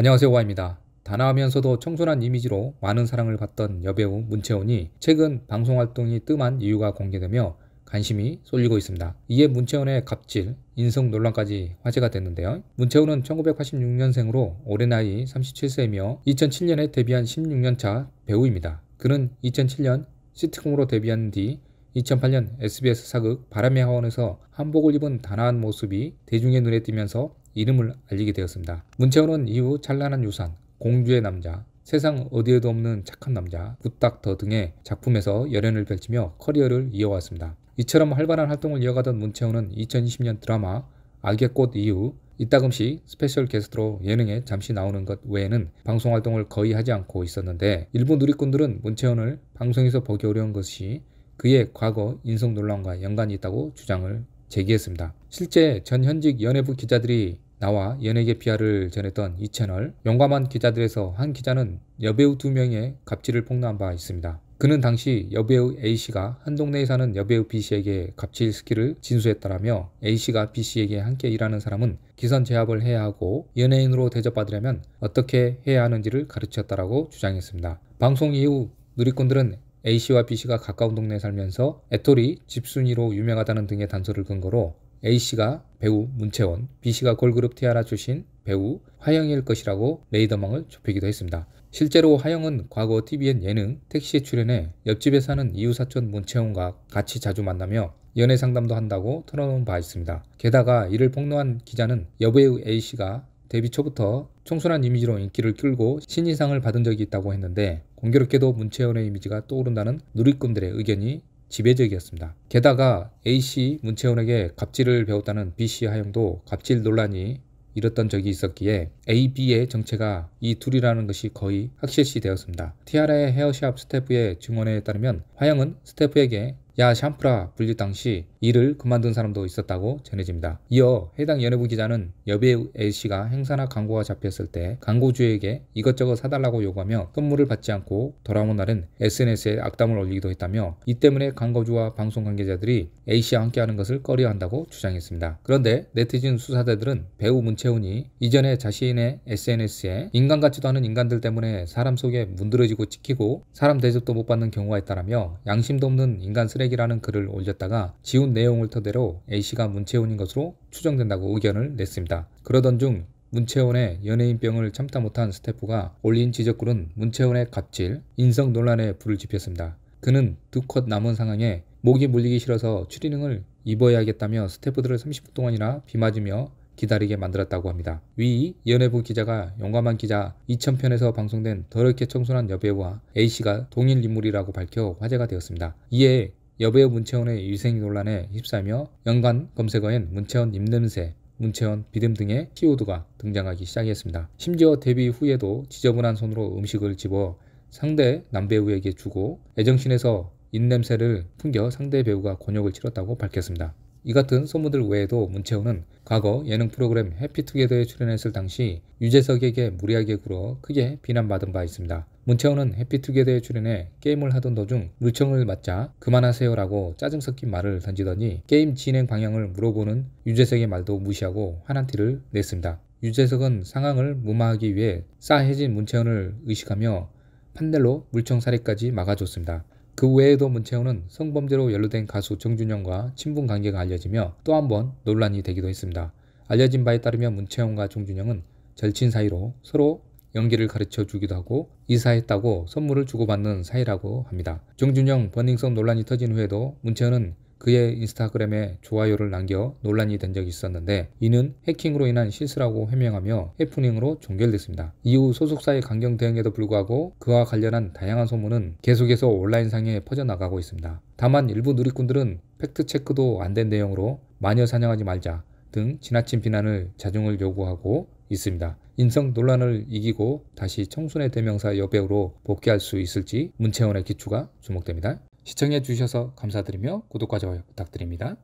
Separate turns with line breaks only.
안녕하세요 와입니다. 단아하면서도 청순한 이미지로 많은 사랑을 받던 여배우 문채원이 최근 방송 활동이 뜸한 이유가 공개되며 관심이 쏠리고 있습니다. 이에 문채원의 갑질, 인성 논란까지 화제가 됐는데요. 문채원은 1986년생으로 올해 나이 37세이며 2007년에 데뷔한 16년차 배우입니다. 그는 2007년 시트콤으로 데뷔한 뒤 2008년 SBS 사극 바람의 하원에서 한복을 입은 단아한 모습이 대중의 눈에 띄면서 이름을 알리게 되었습니다. 문채원은 이후 찬란한 유산, 공주의 남자, 세상 어디에도 없는 착한 남자, 굿닥터 등의 작품에서 열연을 펼치며 커리어를 이어왔습니다. 이처럼 활발한 활동을 이어가던 문채원은 2020년 드라마 악의 꽃 이후 이따금씩 스페셜 게스트로 예능에 잠시 나오는 것 외에는 방송 활동을 거의 하지 않고 있었는데 일부 누리꾼들은 문채원을 방송에서 보기 어려운 것이 그의 과거 인성 논란과 연관이 있다고 주장을 제기했습니다. 실제 전 현직 연예부 기자들이 나와 연예계 비하를 전했던 이 채널 영감한 기자들에서 한 기자는 여배우 두 명의 갑질을 폭로한 바 있습니다. 그는 당시 여배우 A씨가 한 동네에 사는 여배우 B씨에게 갑질 스킬을 진수했다라며 A씨가 B씨에게 함께 일하는 사람은 기선 제압을 해야 하고 연예인으로 대접받으려면 어떻게 해야 하는지를 가르쳤다라고 주장했습니다. 방송 이후 누리꾼들은 A씨와 B씨가 가까운 동네에 살면서 애토리, 집순이로 유명하다는 등의 단서를 근거로 A씨가 배우 문채원, B씨가 걸그룹 티아라 출신 배우 화영일 것이라고 레이더망을 좁히기도 했습니다. 실제로 화영은 과거 TVN 예능 택시에 출연해 옆집에 사는 이웃사촌 문채원과 같이 자주 만나며 연애 상담도 한다고 털어놓은 바 있습니다. 게다가 이를 폭로한 기자는 여배우 A씨가 데뷔 초부터 청순한 이미지로 인기를 끌고 신인상을 받은 적이 있다고 했는데 공교롭게도 문채원의 이미지가 떠오른다는 누리꾼들의 의견이 지배적이었습니다. 게다가 A씨 문채원에게 갑질을 배웠다는 B씨 하영도 갑질 논란이 일었던 적이 있었기에 AB의 정체가 이 둘이라는 것이 거의 확실시 되었습니다. 티아라의 헤어샵 스태프의 증언에 따르면 화영은 스태프에게 야 샴프라 분류 당시 일을 그만둔 사람도 있었다고 전해집니다. 이어 해당 연예부 기자는 여배우 A씨가 행사나 광고가 잡혔을 때 광고주에게 이것저것 사달라고 요구하며 선물을 받지 않고 돌아온 날은 SNS에 악담을 올리기도 했다며 이 때문에 광고주와 방송 관계자들이 A씨와 함께하는 것을 꺼려한다고 주장했습니다. 그런데 네티즌 수사대들은 배우 문채훈이 이전에 자신의 SNS에 인간 같지도 않은 인간들 때문에 사람 속에 문드러지고 찍히고 사람 대접도 못 받는 경우가 있다라며 양심도 없는 인간 트랙이라는 글을 올렸다가 지운 내용을 토대로 A씨가 문채원인 것으로 추정된다고 의견을 냈습니다. 그러던 중 문채원의 연예인병을 참다 못한 스태프가 올린 지적글은 문채원의 갑질, 인성 논란에 불을 지폈습니다. 그는 두 컷 남은 상황에 목이 물리기 싫어서 추리능을 입어야겠다며 스태프들을 30분 동안이나 비맞으며 기다리게 만들었다고 합니다. 위 연예부 기자가 용감한 기자 2000편에서 방송된 더럽게 청순한 여배우와 A씨가 동일 인물이라고 밝혀 화제가 되었습니다. 이에 여배우 문채원의 위생 논란에 휩싸며 연관 검색어엔 문채원 입냄새, 문채원 비듬 등의 키워드가 등장하기 시작했습니다. 심지어 데뷔 후에도 지저분한 손으로 음식을 집어 상대 남배우에게 주고 애정신에서 입냄새를 풍겨 상대 배우가 곤욕을 치렀다고 밝혔습니다. 이 같은 소문들 외에도 문채우는 과거 예능 프로그램 해피투게더에 출연했을 당시 유재석에게 무리하게 굴어 크게 비난받은 바 있습니다. 문채원은 해피투게더에 출연해 게임을 하던 도중 물청을 맞자 그만하세요라고 짜증 섞인 말을 던지더니 게임 진행 방향을 물어보는 유재석의 말도 무시하고 화난 티를 냈습니다. 유재석은 상황을 무마하기 위해 싸해진 문채원을 의식하며 판넬로 물청 살해까지 막아줬습니다. 그 외에도 문채원은 성범죄로 연루된 가수 정준영과 친분 관계가 알려지며 또 한 번 논란이 되기도 했습니다. 알려진 바에 따르면 문채원과 정준영은 절친 사이로 서로 연기를 가르쳐 주기도 하고 이사했다고 선물을 주고받는 사이라고 합니다. 정준영 버닝썬 논란이 터진 후에도 문채원은 그의 인스타그램에 좋아요를 남겨 논란이 된 적이 있었는데 이는 해킹으로 인한 실수라고 해명하며 해프닝으로 종결됐습니다. 이후 소속사의 강경 대응에도 불구하고 그와 관련한 다양한 소문은 계속해서 온라인상에 퍼져나가고 있습니다. 다만 일부 누리꾼들은 팩트체크도 안 된 내용으로 마녀 사냥하지 말자 등 지나친 비난을 자중을 요구하고 있습니다. 인성 논란을 이기고 다시 청순의 대명사 여배우로 복귀할 수 있을지 문채원의 기초가 주목됩니다. 시청해 주셔서 감사드리며 구독과 좋아요 부탁드립니다.